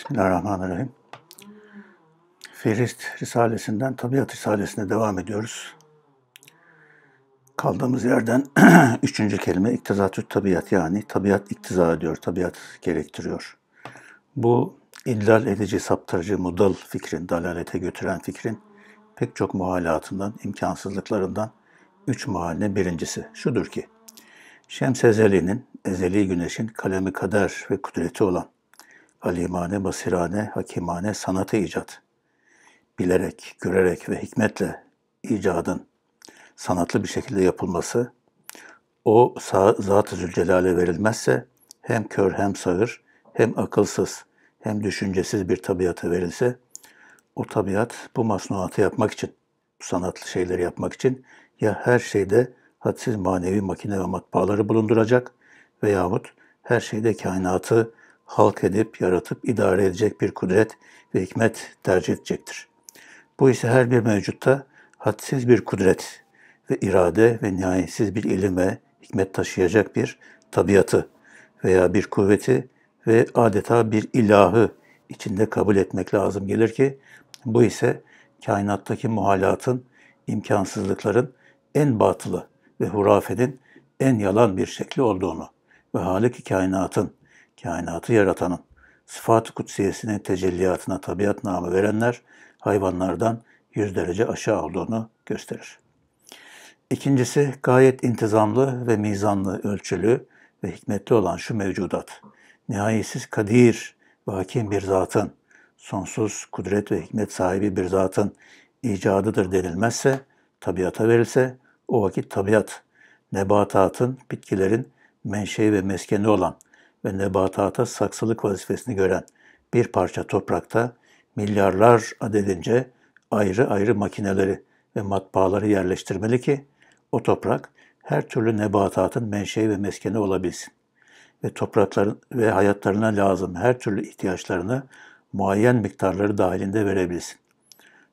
Bismillahirrahmanirrahim. Ferist Risalesi'nden Tabiat Risalesi'ne devam ediyoruz. Kaldığımız yerden üçüncü kelime iktizatü tabiat yani tabiat iktiza ediyor, tabiat gerektiriyor. Bu illal edici, saptırıcı, mudal fikrin, dalalete götüren fikrin pek çok muhalatından, imkansızlıklarından üç muhaline birincisi şudur ki, Şems Ezeli'nin, Ezeli Güneş'in kalemi kader ve kudreti olan Alimane, basirane, hakimane sanatı icat. Bilerek, görerek ve hikmetle icadın sanatlı bir şekilde yapılması, o Zat-ı Zülcelal'e verilmezse hem kör hem sağır, hem akılsız, hem düşüncesiz bir tabiata verilse, o tabiat bu masnuatı yapmak için, bu sanatlı şeyleri yapmak için ya her şeyde hadsiz manevi makine ve matbaaları bulunduracak veyahut her şeyde kainatı halk edip, yaratıp, idare edecek bir kudret ve hikmet tercih edecektir. Bu ise her bir mevcutta hadsiz bir kudret ve irade ve nihayetsiz bir ilim ve hikmet taşıyacak bir tabiatı veya bir kuvveti ve adeta bir ilahı içinde kabul etmek lazım gelir ki bu ise kainattaki muhalatın, imkansızlıkların en batılı ve hurafenin en yalan bir şekli olduğunu ve halik kainatın kainatı yaratanın, sıfat-ı kutsiyesinin tecelliyatına tabiat namı verenler hayvanlardan yüz derece aşağı olduğunu gösterir. İkincisi gayet intizamlı ve mizanlı, ölçülü ve hikmetli olan şu mevcudat. Nihayetsiz kadir ve hakim bir zatın, sonsuz kudret ve hikmet sahibi bir zatın icadıdır denilmezse, tabiata verilse o vakit tabiat, nebatatın, bitkilerin menşei ve meskeni olan ve nebatata saksılık vazifesini gören bir parça toprakta milyarlar adedince ayrı ayrı makineleri ve matbaaları yerleştirmeli ki o toprak her türlü nebatatın menşei ve meskeni olabilsin ve toprakların ve hayatlarına lazım her türlü ihtiyaçlarını muayyen miktarları dahilinde verebilsin.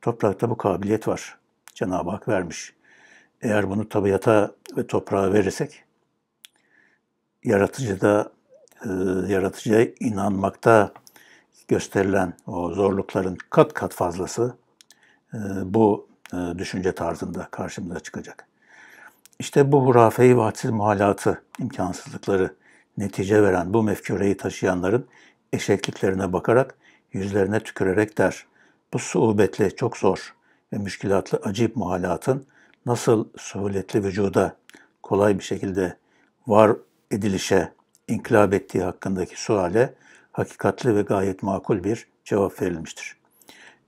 Toprakta bu kabiliyet var. Cenab-ı Hak vermiş. Eğer bunu tabiata ve toprağa verirsek, yaratıcı da e, yaratıcıya inanmakta gösterilen o zorlukların kat kat fazlası e, bu e, düşünce tarzında karşımıza çıkacak. İşte bu hurafeyi ve muhalatı, imkansızlıkları netice veren bu mefkureyi taşıyanların eşekliklerine bakarak yüzlerine tükürerek der. Bu suubetli, çok zor ve müşkilatlı acip muhalatın nasıl suhuletli vücuda kolay bir şekilde var edilişe inkılap ettiği hakkındaki suale hakikatli ve gayet makul bir cevap verilmiştir.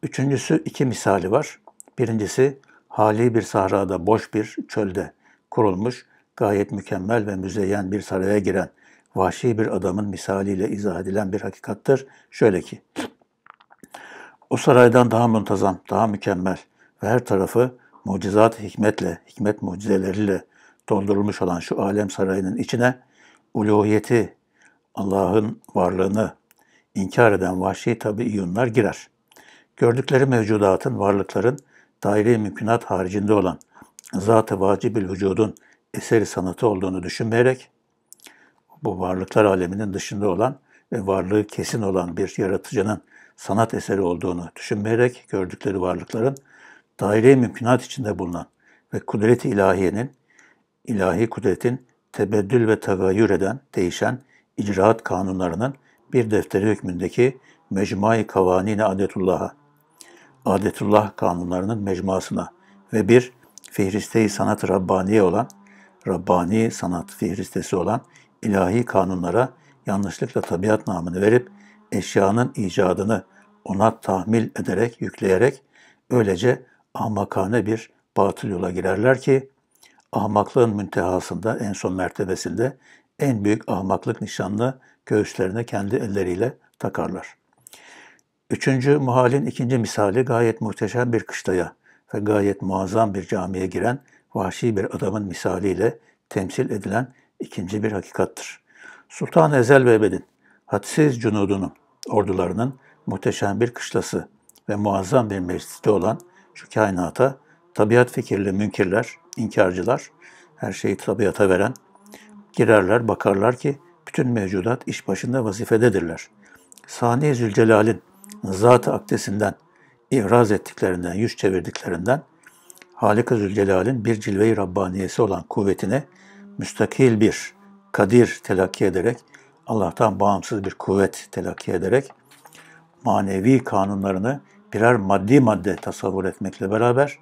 Üçüncüsü iki misali var. Birincisi hali bir sahrada, boş bir çölde kurulmuş, gayet mükemmel ve müzeyyen bir saraya giren vahşi bir adamın misaliyle izah edilen bir hakikattır. Şöyle ki, o saraydan daha muntazam, daha mükemmel ve her tarafı mucizat hikmetle, hikmet mucizeleriyle doldurulmuş olan şu alem sarayının içine uluhiyeti, Allah'ın varlığını inkar eden vahşi tabiiyunlar girer. Gördükleri mevcudatın, varlıkların daire mümkünat haricinde olan zat-ı vacibül vücudun eseri sanatı olduğunu düşünmeyerek bu varlıklar aleminin dışında olan ve varlığı kesin olan bir yaratıcının sanat eseri olduğunu düşünmeyerek gördükleri varlıkların daire mümkünat içinde bulunan ve kudret ilahiyenin, ilahi kudretin tebeddül ve tagayyür eden, değişen icraat kanunlarının bir defteri hükmündeki Mecmai Kavanine Adetullah'a, Adetullah kanunlarının mecmasına ve bir Fihriste-i Sanat Rabbaniye olan, Rabbani Sanat Fihristesi olan ilahi kanunlara yanlışlıkla tabiat namını verip eşyanın icadını ona tahmil ederek, yükleyerek öylece ahmakane bir batıl yola girerler ki ahmaklığın müntehasında, en son mertebesinde en büyük ahmaklık nişanını göğüslerine kendi elleriyle takarlar. Üçüncü muhalin ikinci misali gayet muhteşem bir kışlaya ve gayet muazzam bir camiye giren vahşi bir adamın misaliyle temsil edilen ikinci bir hakikattır. Sultan Ezel ve Ebed'in hadsiz cunudunun, ordularının muhteşem bir kışlası ve muazzam bir meclisi olan şu kainata tabiat fikirli münkirler, inkarcılar, her şeyi tabiata veren girerler bakarlar ki bütün mevcudat iş başında vazifededirler. Sani Zülcelal'in zat-ı akdesinden ihraz ettiklerinden, yüz çevirdiklerinden Halika Zülcelal'in bir cilve-i Rabbaniyesi olan kuvvetine müstakil bir kadir telakki ederek, Allah'tan bağımsız bir kuvvet telakki ederek manevi kanunlarını birer maddi madde tasavvur etmekle beraber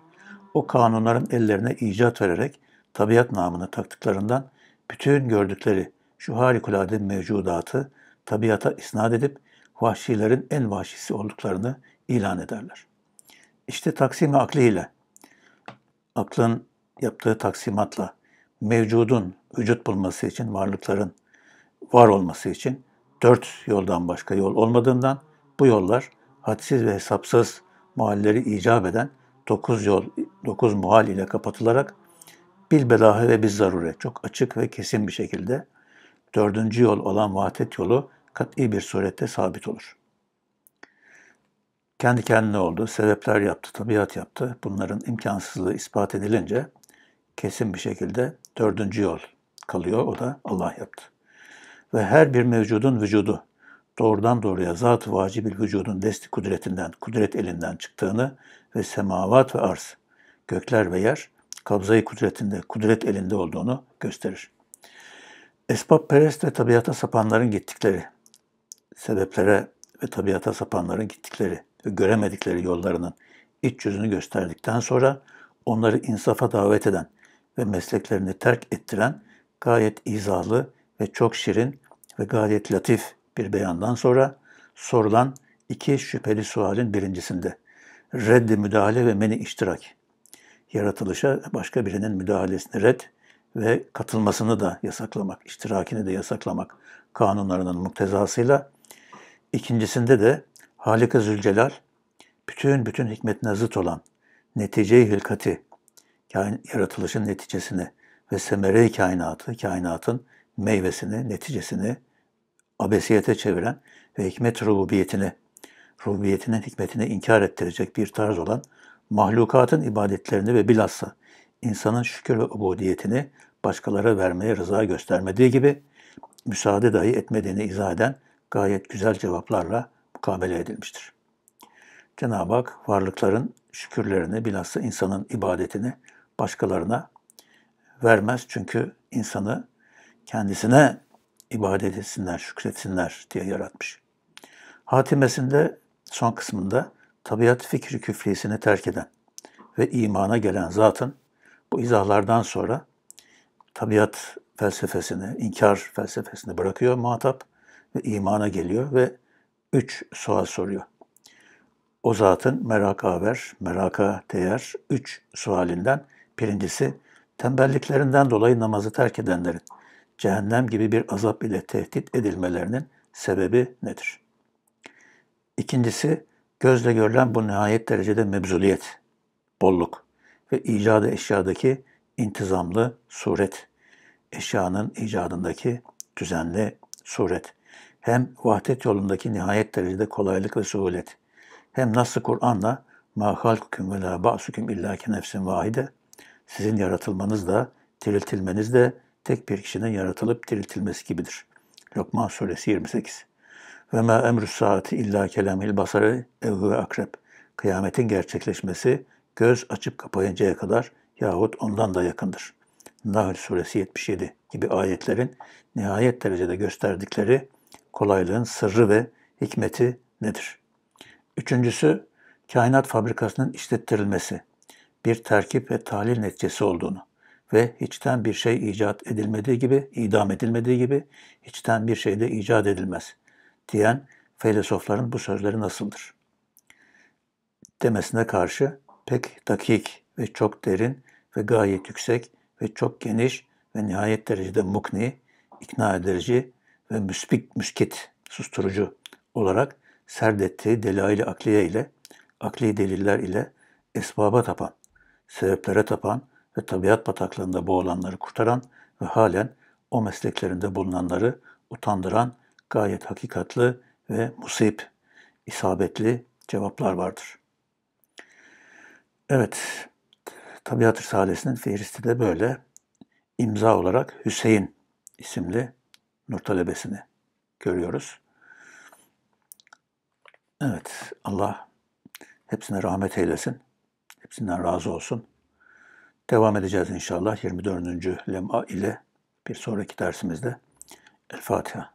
o kanunların ellerine icat vererek tabiat namını taktıklarından bütün gördükleri şu harikulade mevcudatı tabiata isnat edip vahşilerin en vahşisi olduklarını ilan ederler. İşte taksim akliyle, aklın yaptığı taksimatla mevcudun vücut bulması için, varlıkların var olması için dört yoldan başka yol olmadığından bu yollar hadsiz ve hesapsız mahalleri icap eden dokuz yol 9 muhal ile kapatılarak bilbedahi ve biz zarure çok açık ve kesin bir şekilde dördüncü yol olan vahdet yolu kat'i bir surette sabit olur. Kendi kendine oldu, sebepler yaptı, tabiat yaptı. Bunların imkansızlığı ispat edilince kesin bir şekilde dördüncü yol kalıyor. O da Allah yaptı. Ve her bir mevcudun vücudu doğrudan doğruya zat-ı vacibil vücudun desti kudretinden, kudret elinden çıktığını ve semavat ve arz gökler ve yer kabzayı kudretinde, kudret elinde olduğunu gösterir. Esbab perest ve tabiata sapanların gittikleri, sebeplere ve tabiata sapanların gittikleri ve göremedikleri yollarının iç yüzünü gösterdikten sonra onları insafa davet eden ve mesleklerini terk ettiren gayet izahlı ve çok şirin ve gayet latif bir beyandan sonra sorulan iki şüpheli sualin birincisinde reddi müdahale ve meni iştirak yaratılışa başka birinin müdahalesini red ve katılmasını da yasaklamak, iştirakini de yasaklamak kanunlarının muktezasıyla. İkincisinde de Halika Zülcelal bütün bütün hikmetine zıt olan netice-i hilkati, yani yaratılışın neticesini ve semere-i kainatı, kainatın meyvesini, neticesini abesiyete çeviren ve hikmet rububiyetini, rububiyetinin hikmetini inkar ettirecek bir tarz olan mahlukatın ibadetlerini ve bilhassa insanın şükür ve ubudiyetini başkalara vermeye rıza göstermediği gibi müsaade dahi etmediğini izah eden gayet güzel cevaplarla mukabele edilmiştir. Cenab-ı Hak varlıkların şükürlerini bilhassa insanın ibadetini başkalarına vermez. Çünkü insanı kendisine ibadet etsinler, şükretsinler diye yaratmış. Hatimesinde son kısmında tabiat fikri küfliyesini terk eden ve imana gelen zatın bu izahlardan sonra tabiat felsefesini, inkar felsefesini bırakıyor muhatap ve imana geliyor ve üç sual soruyor. O zatın meraka haber, meraka değer üç sualinden birincisi tembelliklerinden dolayı namazı terk edenlerin cehennem gibi bir azap ile tehdit edilmelerinin sebebi nedir? İkincisi Gözle görülen bu nihayet derecede mebzuliyet, bolluk ve icadı eşyadaki intizamlı suret, eşyanın icadındaki düzenli suret, hem vahdet yolundaki nihayet derecede kolaylık ve suhulet, hem nasıl Kur'an'la ma halkukum ve la ba'sukum illa ki nefsin vahide, sizin yaratılmanız da, diriltilmeniz de tek bir kişinin yaratılıp diriltilmesi gibidir. Lokman Suresi 28 ve ma emrü saati illa kelamil basarı evhü akrep. Kıyametin gerçekleşmesi göz açıp kapayıncaya kadar yahut ondan da yakındır. Nahl suresi 77 gibi ayetlerin nihayet derecede gösterdikleri kolaylığın sırrı ve hikmeti nedir? Üçüncüsü, kainat fabrikasının işlettirilmesi, bir terkip ve tahlil neticesi olduğunu ve hiçten bir şey icat edilmediği gibi, idam edilmediği gibi hiçten bir şey de icat edilmez diyen filozofların bu sözleri nasıldır? Demesine karşı pek dakik ve çok derin ve gayet yüksek ve çok geniş ve nihayet derecede mukni, ikna edici ve müspik, müskit, susturucu olarak serdettiği delail-i akliye ile, akli deliller ile esbaba tapan, sebeplere tapan ve tabiat bataklığında boğulanları kurtaran ve halen o mesleklerinde bulunanları utandıran gayet hakikatli ve musip, isabetli cevaplar vardır. Evet, Tabiat Risalesi'nin fihristi de böyle imza olarak Hüseyin isimli nur talebesini görüyoruz. Evet, Allah hepsine rahmet eylesin. Hepsinden razı olsun. Devam edeceğiz inşallah 24. lema ile bir sonraki dersimizde. El Fatiha.